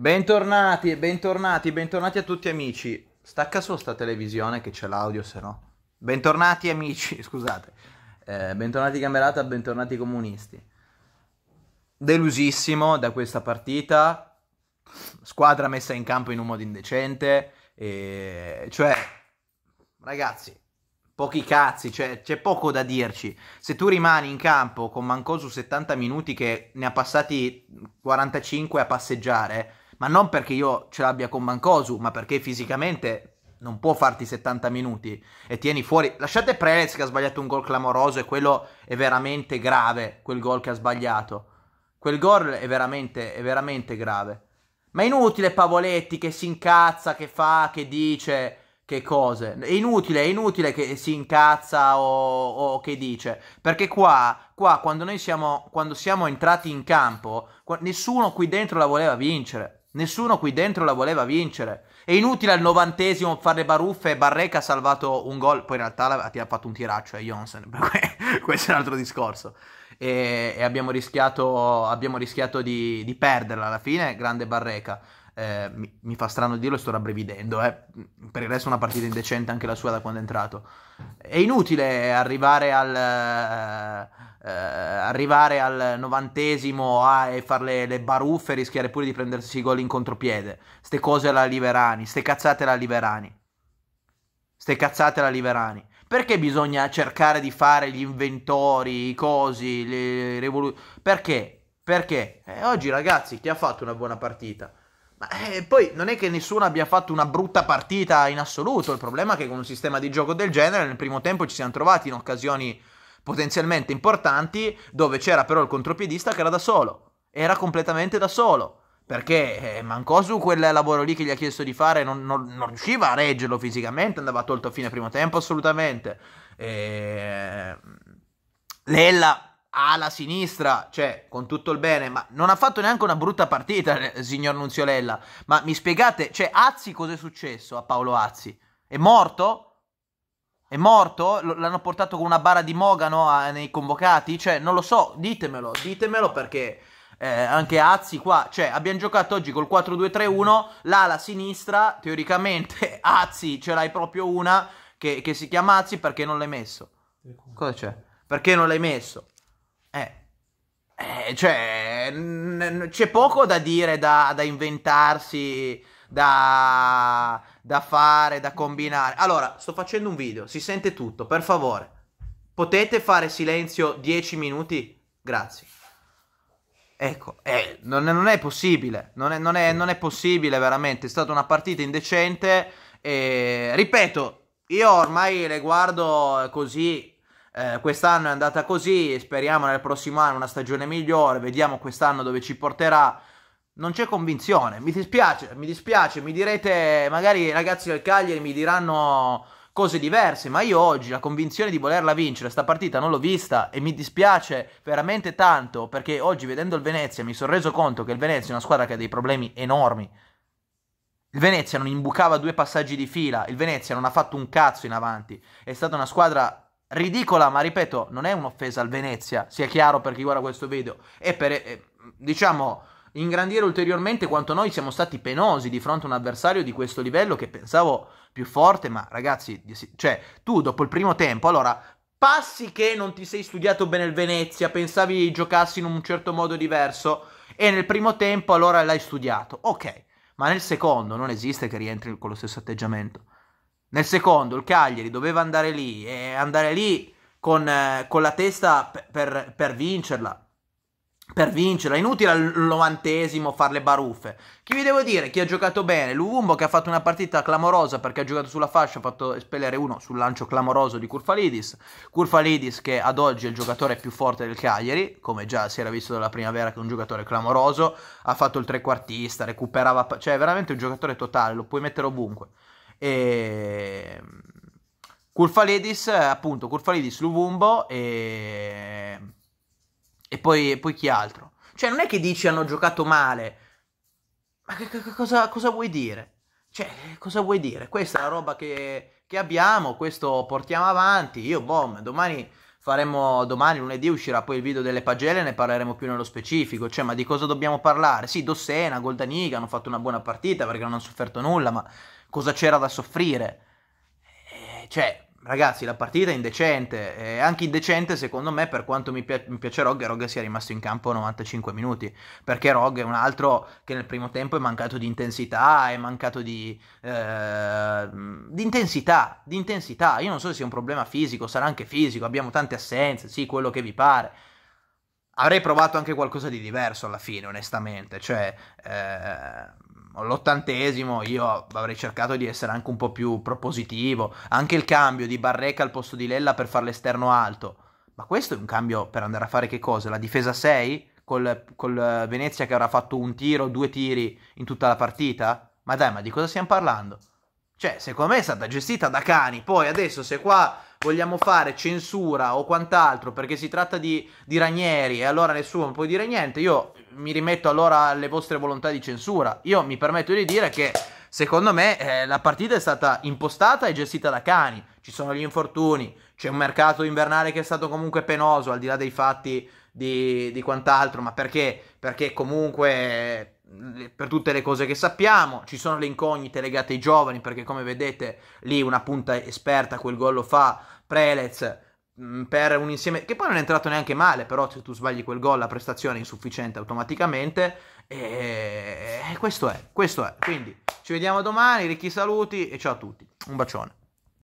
Bentornati, bentornati, bentornati a tutti amici. Stacca solo sta televisione che c'è l'audio, se no. Bentornati amici, scusate. Eh, bentornati Camerata, bentornati comunisti. Delusissimo da questa partita. Squadra messa in campo in un modo indecente. E... Cioè, ragazzi, pochi cazzi, cioè, c'è poco da dirci. Se tu rimani in campo con Mancosu 70 minuti che ne ha passati 45 a passeggiare ma non perché io ce l'abbia con Mancosu, ma perché fisicamente non può farti 70 minuti e tieni fuori. Lasciate Prelez che ha sbagliato un gol clamoroso e quello è veramente grave, quel gol che ha sbagliato. Quel gol è veramente, è veramente grave. Ma è inutile Pavoletti che si incazza, che fa, che dice che cose. È inutile, è inutile che si incazza o, o che dice. Perché qua, qua quando noi siamo, quando siamo entrati in campo, nessuno qui dentro la voleva vincere. Nessuno qui dentro la voleva vincere. È inutile al novantesimo fare baruffe. Barreca ha salvato un gol. Poi in realtà ti ha fatto un tiraccio a eh, Jonsen. Questo è un altro discorso. E, e abbiamo rischiato, abbiamo rischiato di, di perderla alla fine. Grande Barreca. Eh, mi, mi, fa strano dirlo e sto rabbrividendo, eh. per il resto è una partita indecente anche la sua da quando è entrato. È inutile arrivare al... Eh, eh arrivare al novantesimo a, e fare le, le, baruffe e rischiare pure di prendersi i gol in contropiede. Ste cose la liberani, ste cazzate la liberani. Ste cazzate la liberani. Perché bisogna cercare di fare gli inventori, i cosi, le rivoluzioni? Perché? Perché? Eh, oggi ragazzi chi ha fatto una buona partita? Ma eh, poi non è che nessuno abbia fatto una brutta partita in assoluto, il problema è che con un sistema di gioco del genere nel primo tempo ci siamo trovati in occasioni potenzialmente importanti dove c'era però il contropiedista che era da solo, era completamente da solo. Perché eh, Mancosu quel lavoro lì che gli ha chiesto di fare non, non, non riusciva a reggerlo fisicamente, andava tolto a fine primo tempo assolutamente. E... Eh, Lella alla sinistra, cioè con tutto il bene, ma non ha fatto neanche una brutta partita, eh, signor Nunziolella. Ma mi spiegate, cioè Azzi è successo a Paolo Azzi? È morto? È morto? L- l'hanno portato con una bara di Mogano a- nei convocati? Cioè, non lo so, ditemelo, ditemelo perché eh, anche Azzi qua, cioè abbiamo giocato oggi col 4-2-3-1, l'ala sinistra, teoricamente Azzi ce l'hai proprio una che, che si chiama Azzi perché non l'hai messo. Cosa c'è? Perché non l'hai messo? Eh. eh cioè, c'è poco da dire, da, da inventarsi, da, da fare, da combinare. Allora, sto facendo un video, si sente tutto, per favore. Potete fare silenzio 10 minuti? Grazie. Ecco, eh, non, è, non, è, possibile, non è, non, è, non è possibile veramente, è stata una partita indecente e ripeto, io ormai le guardo così eh, quest'anno è andata così, speriamo nel prossimo anno una stagione migliore, vediamo quest'anno dove ci porterà. Non c'è convinzione, mi dispiace, mi dispiace, mi direte, magari i ragazzi del Cagliari mi diranno cose diverse, ma io oggi la convinzione di volerla vincere, sta partita non l'ho vista e mi dispiace veramente tanto perché oggi vedendo il Venezia mi sono reso conto che il Venezia è una squadra che ha dei problemi enormi. Il Venezia non imbucava due passaggi di fila, il Venezia non ha fatto un cazzo in avanti, è stata una squadra ridicola, ma ripeto, non è un'offesa al Venezia, sia chiaro per chi guarda questo video, è per, eh, diciamo, ingrandire ulteriormente quanto noi siamo stati penosi di fronte a un avversario di questo livello che pensavo più forte, ma ragazzi, cioè, tu dopo il primo tempo, allora, passi che non ti sei studiato bene il Venezia, pensavi giocassi in un certo modo diverso, e nel primo tempo allora l'hai studiato, ok, ma nel secondo non esiste che rientri con lo stesso atteggiamento. Nel secondo il Cagliari doveva andare lì e andare lì con, eh, con la testa per, per, vincerla per vincerla. Inutile al novantesimo fare le baruffe. Chi vi devo dire? Chi ha giocato bene? Luvumbo che ha fatto una partita clamorosa perché ha giocato sulla fascia, ha fatto espellere uno sul lancio clamoroso di Curfalidis. Curfalidis che ad oggi è il giocatore più forte del Cagliari, come già si era visto dalla primavera che è un giocatore clamoroso, ha fatto il trequartista, recuperava... Cioè è veramente un giocatore totale, lo puoi mettere ovunque. E... Mm, Curfaledis, appunto, Curfaledis, Luvumbo e, e poi, poi, chi altro. Cioè, non è che dici hanno giocato male, ma che, che, cosa, cosa, vuoi dire? Cioè, cosa vuoi dire? Questa è la roba che, che abbiamo, questo portiamo avanti. Io, boom, domani faremo, domani lunedì uscirà poi il video delle pagelle e ne parleremo più nello specifico. Cioè, ma di cosa dobbiamo parlare? Sì, Dossena, Goldaniga hanno fatto una buona partita perché non hanno sofferto nulla, ma cosa c'era da soffrire. E, eh, cioè, ragazzi, la partita è indecente, è anche indecente secondo me per quanto mi, pi- mi piace Rog, Rog sia rimasto in campo 95 minuti, perché Rog è un altro che nel primo tempo è mancato di intensità, è mancato di, eh, di intensità, di intensità, io non so se sia un problema fisico, sarà anche fisico, abbiamo tante assenze, sì, quello che vi pare. Avrei provato anche qualcosa di diverso alla fine, onestamente, cioè... Eh, l'ottantesimo io avrei cercato di essere anche un po' più propositivo, anche il cambio di Barreca al posto di Lella per fare l'esterno alto, ma questo è un cambio per andare a fare che cosa? La difesa 6 col, col Venezia che avrà fatto un tiro, due tiri in tutta la partita? Ma dai, ma di cosa stiamo parlando? Cioè, secondo me è stata gestita da cani, poi adesso se qua vogliamo fare censura o quant'altro perché si tratta di, di Ranieri e allora nessuno può dire niente, io mi rimetto allora alle vostre volontà di censura. Io mi permetto di dire che secondo me eh, la partita è stata impostata e gestita da cani. Ci sono gli infortuni, c'è un mercato invernale che è stato comunque penoso, al di là dei fatti di, di quant'altro, ma perché? Perché comunque per tutte le cose che sappiamo, ci sono le incognite legate ai giovani, perché come vedete lì una punta esperta quel gol lo fa Prelez mm, per un insieme che poi non è entrato neanche male, però se tu sbagli quel gol la prestazione è insufficiente automaticamente e questo è, questo è. Quindi ci vediamo domani, ricchi saluti e ciao a tutti. Un bacione.